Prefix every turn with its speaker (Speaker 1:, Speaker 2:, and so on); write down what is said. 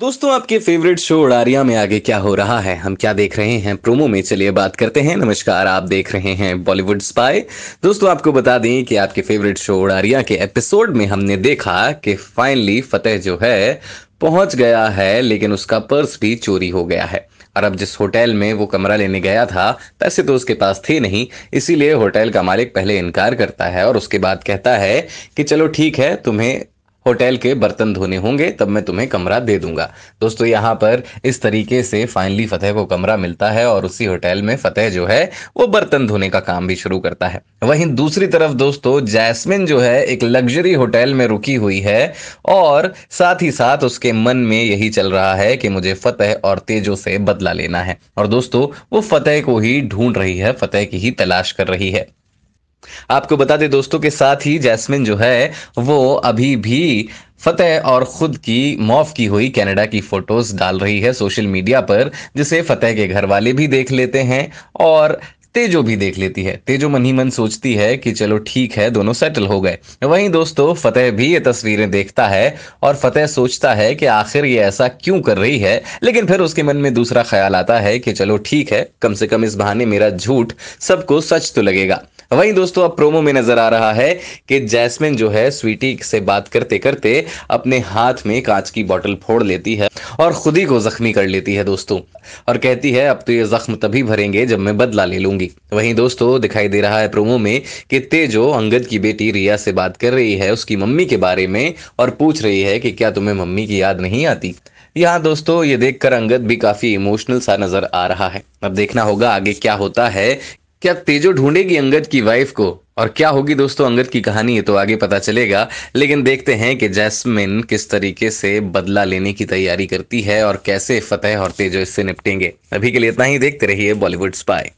Speaker 1: दोस्तों आपके favourite show उड़ारिया में आगे क्या हो रहा है हम क्या देख रहे हैं प्रोमो में चलिए बात करते हैं नमस्कार आप देख रहे हैं बॉलीवुड स्पाई दोस्तों आपको बता दें कि आपके फेवरेट शो उड़ारिया के एपिसोड में हमने देखा कि फाइनली फतेह जो है पहुंच गया है लेकिन उसका पर्स भी चोरी हो गया है और अब जिस होटल में वो कमरा लेने गया था पैसे तो उसके पास थे नहीं इसीलिए होटल का मालिक पहले इनकार करता है और उसके बाद कहता है कि चलो ठीक है तुम्हें होटल के बर्तन धोने होंगे तब मैं तुम्हें कमरा दे दूंगा दोस्तों यहाँ पर इस तरीके से फाइनली फतेह को कमरा मिलता है और उसी होटल में फतेह जो है वो बर्तन धोने का काम भी शुरू करता है वहीं दूसरी तरफ दोस्तों जैस्मिन जो है एक लग्जरी होटल में रुकी हुई है और साथ ही साथ उसके मन में यही चल रहा है कि मुझे फतेह और तेजो से बदला लेना है और दोस्तों वो फतेह को ही ढूंढ रही है फतेह की ही तलाश कर रही है आपको बता दें दोस्तों के साथ ही जैस्मिन जो है वो अभी भी फतेह और खुद की मौफ की हुई कनाडा की फोटोज डाल रही है सोशल मीडिया पर जिसे फतेह के घर वाले भी देख लेते हैं और तेजो भी देख लेती है तेजो मन ही मन सोचती है कि चलो ठीक है दोनों सेटल हो गए वहीं दोस्तों फतेह भी ये तस्वीरें देखता है और फतेह सोचता है कि आखिर ये ऐसा क्यों कर रही है लेकिन फिर उसके मन में दूसरा ख्याल आता है कि चलो ठीक है कम से कम इस बहाने मेरा झूठ सबको सच तो लगेगा वहीं दोस्तों अब प्रोमो में नजर आ रहा है कि जैस्मिन जो है स्वीटी से बात करते करते अपने हाथ में कांच की बोतल फोड़ लेती है और खुद ही को जख्मी कर लेती है दोस्तों और कहती है अब तो ये जख्म तभी भरेंगे जब मैं बदला ले लूंगी वहीं दोस्तों दिखाई दे रहा है प्रोमो में कि तेजो अंगद की बेटी रिया से बात कर रही है उसकी मम्मी के बारे में और पूछ रही है कि क्या तुम्हें मम्मी की याद नहीं आती यहाँ दोस्तों ये देखकर अंगद भी काफी इमोशनल सा नजर आ रहा है अब देखना होगा आगे क्या होता है क्या तेजो ढूंढेगी अंगद की वाइफ को और क्या होगी दोस्तों अंगद की कहानी ये तो आगे पता चलेगा लेकिन देखते हैं कि जैस्मिन किस तरीके से बदला लेने की तैयारी करती है और कैसे फतेह और तेजो इससे निपटेंगे अभी के लिए इतना ही देखते रहिए बॉलीवुड स्पाई